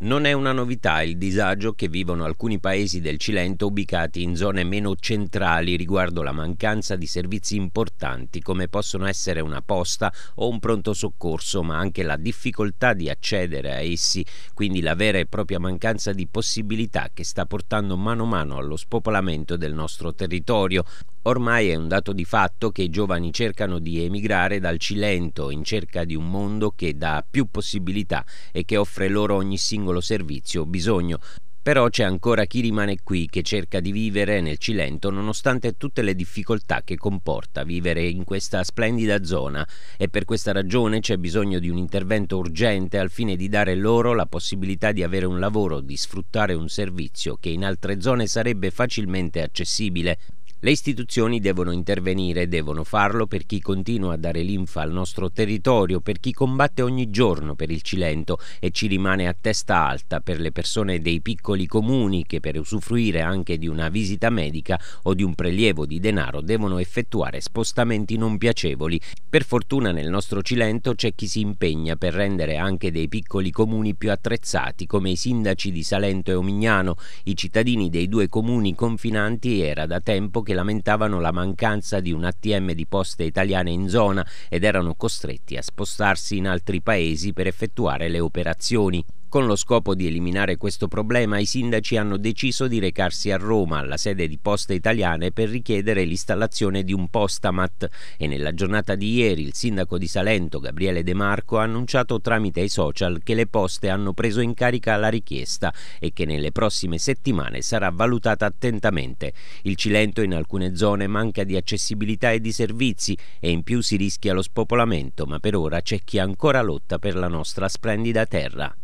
Non è una novità il disagio che vivono alcuni paesi del Cilento ubicati in zone meno centrali riguardo la mancanza di servizi importanti come possono essere una posta o un pronto soccorso, ma anche la difficoltà di accedere a essi, quindi la vera e propria mancanza di possibilità che sta portando mano a mano allo spopolamento del nostro territorio. Ormai è un dato di fatto che i giovani cercano di emigrare dal Cilento in cerca di un mondo che dà più possibilità e che offre loro ogni singolo servizio o bisogno. Però c'è ancora chi rimane qui che cerca di vivere nel Cilento nonostante tutte le difficoltà che comporta vivere in questa splendida zona e per questa ragione c'è bisogno di un intervento urgente al fine di dare loro la possibilità di avere un lavoro, di sfruttare un servizio che in altre zone sarebbe facilmente accessibile. Le istituzioni devono intervenire e devono farlo per chi continua a dare linfa al nostro territorio, per chi combatte ogni giorno per il Cilento e ci rimane a testa alta, per le persone dei piccoli comuni che per usufruire anche di una visita medica o di un prelievo di denaro devono effettuare spostamenti non piacevoli. Per fortuna nel nostro Cilento c'è chi si impegna per rendere anche dei piccoli comuni più attrezzati, come i sindaci di Salento e Omignano. I cittadini dei due comuni confinanti era da tempo che lamentavano la mancanza di un ATM di poste italiane in zona ed erano costretti a spostarsi in altri paesi per effettuare le operazioni. Con lo scopo di eliminare questo problema, i sindaci hanno deciso di recarsi a Roma, alla sede di Poste Italiane, per richiedere l'installazione di un postamat e nella giornata di ieri il sindaco di Salento, Gabriele De Marco, ha annunciato tramite i social che le poste hanno preso in carica la richiesta e che nelle prossime settimane sarà valutata attentamente. Il Cilento in alcune zone manca di accessibilità e di servizi e in più si rischia lo spopolamento, ma per ora c'è chi ancora lotta per la nostra splendida terra.